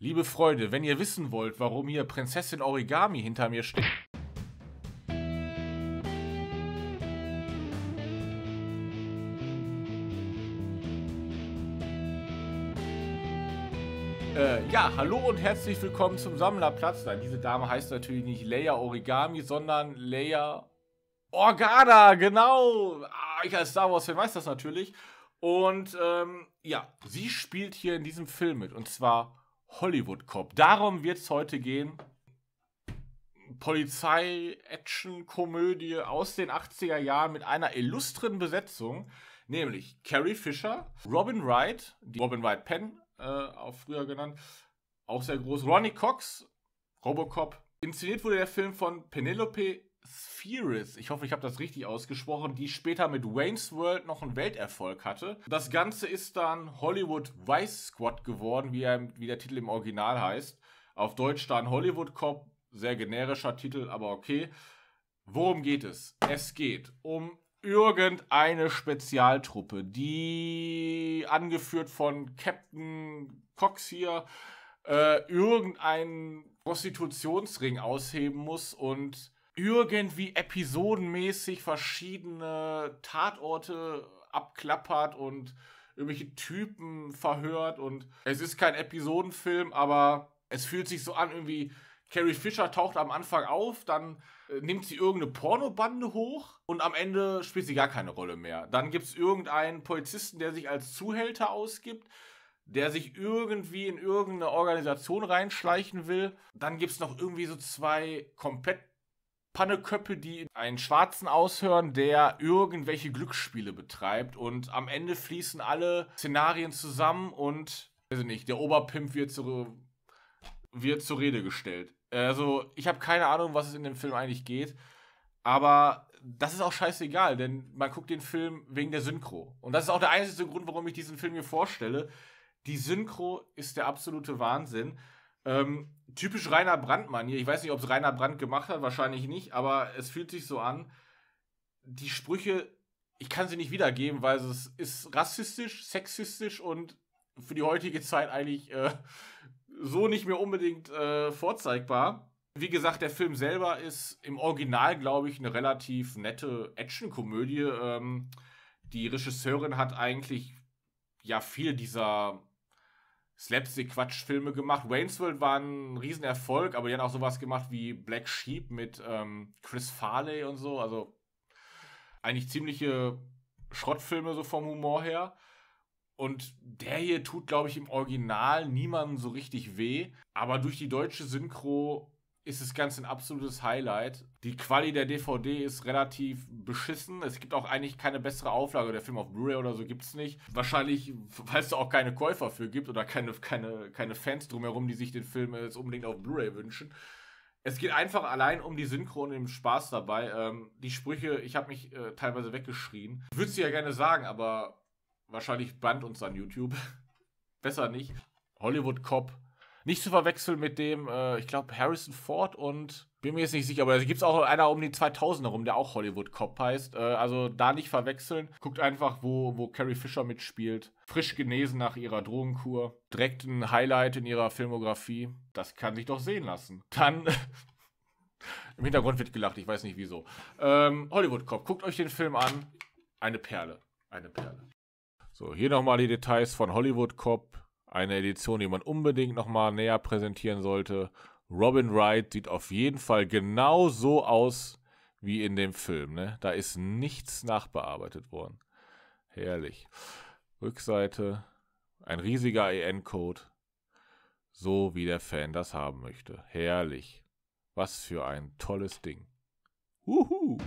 Liebe Freunde, wenn ihr wissen wollt, warum hier Prinzessin Origami hinter mir steht... Äh, ja, hallo und herzlich willkommen zum Sammlerplatz. Nein, diese Dame heißt natürlich nicht Leia Origami, sondern Leia Organa, genau. Ah, ich als Star Wars-Fan weiß das natürlich. Und ähm, ja, sie spielt hier in diesem Film mit. Und zwar Hollywood Cop. Darum wird es heute gehen. Polizei-Action-Komödie aus den 80er Jahren mit einer illustren Besetzung, nämlich Carrie Fisher, Robin Wright, die Robin Wright Penn, äh, auch früher genannt, auch sehr groß, Ronnie Cox, Robocop. Inszeniert wurde der Film von Penelope Spheres, ich hoffe, ich habe das richtig ausgesprochen, die später mit Wayne's World noch einen Welterfolg hatte. Das Ganze ist dann Hollywood Vice Squad geworden, wie, er, wie der Titel im Original heißt. Auf Deutsch dann Hollywood Cop, sehr generischer Titel, aber okay. Worum geht es? Es geht um irgendeine Spezialtruppe, die angeführt von Captain Cox hier äh, irgendeinen Prostitutionsring ausheben muss und irgendwie episodenmäßig verschiedene Tatorte abklappert und irgendwelche Typen verhört und es ist kein Episodenfilm, aber es fühlt sich so an, irgendwie Carrie Fisher taucht am Anfang auf, dann äh, nimmt sie irgendeine Pornobande hoch und am Ende spielt sie gar keine Rolle mehr. Dann gibt es irgendeinen Polizisten, der sich als Zuhälter ausgibt, der sich irgendwie in irgendeine Organisation reinschleichen will. Dann gibt es noch irgendwie so zwei komplett Panneköppe, die einen Schwarzen aushören, der irgendwelche Glücksspiele betreibt. Und am Ende fließen alle Szenarien zusammen und, weiß ich nicht, der Oberpimp wird, zu, wird zur Rede gestellt. Also, ich habe keine Ahnung, was es in dem Film eigentlich geht. Aber das ist auch scheißegal, denn man guckt den Film wegen der Synchro. Und das ist auch der einzige Grund, warum ich diesen Film hier vorstelle. Die Synchro ist der absolute Wahnsinn. Ähm, typisch Rainer Brandmann hier. Ich weiß nicht, ob es Rainer Brand gemacht hat, wahrscheinlich nicht, aber es fühlt sich so an. Die Sprüche, ich kann sie nicht wiedergeben, weil es ist rassistisch, sexistisch und für die heutige Zeit eigentlich äh, so nicht mehr unbedingt äh, vorzeigbar. Wie gesagt, der Film selber ist im Original, glaube ich, eine relativ nette Actionkomödie. Ähm, die Regisseurin hat eigentlich ja viel dieser Slapstick-Quatsch-Filme gemacht. Wayne's World war ein Riesenerfolg, aber die haben auch sowas gemacht wie Black Sheep mit ähm, Chris Farley und so. Also eigentlich ziemliche Schrottfilme so vom Humor her. Und der hier tut, glaube ich, im Original niemandem so richtig weh. Aber durch die deutsche Synchro ist das Ganze ein absolutes Highlight. Die Quali der DVD ist relativ beschissen. Es gibt auch eigentlich keine bessere Auflage. Der Film auf Blu-ray oder so gibt es nicht. Wahrscheinlich, weil es da auch keine Käufer für gibt oder keine, keine, keine Fans drumherum, die sich den Film jetzt unbedingt auf Blu-ray wünschen. Es geht einfach allein um die Synchro und den Spaß dabei. Ähm, die Sprüche, ich habe mich äh, teilweise weggeschrien. Würde sie ja gerne sagen, aber wahrscheinlich band uns dann YouTube. Besser nicht. Hollywood Cop nicht zu verwechseln mit dem, äh, ich glaube, Harrison Ford und bin mir jetzt nicht sicher, aber da gibt es auch einer um die 2000 herum, der auch Hollywood Cop heißt. Äh, also da nicht verwechseln. Guckt einfach, wo, wo Carrie Fisher mitspielt. Frisch genesen nach ihrer Drogenkur. Direkt ein Highlight in ihrer Filmografie. Das kann sich doch sehen lassen. Dann. Im Hintergrund wird gelacht, ich weiß nicht wieso. Ähm, Hollywood Cop, guckt euch den Film an. Eine Perle. Eine Perle. So, hier nochmal die Details von Hollywood Cop. Eine Edition, die man unbedingt nochmal näher präsentieren sollte. Robin Wright sieht auf jeden Fall genau so aus wie in dem Film. Ne? Da ist nichts nachbearbeitet worden. Herrlich. Rückseite, ein riesiger EN-Code. So wie der Fan das haben möchte. Herrlich. Was für ein tolles Ding. Wuhu!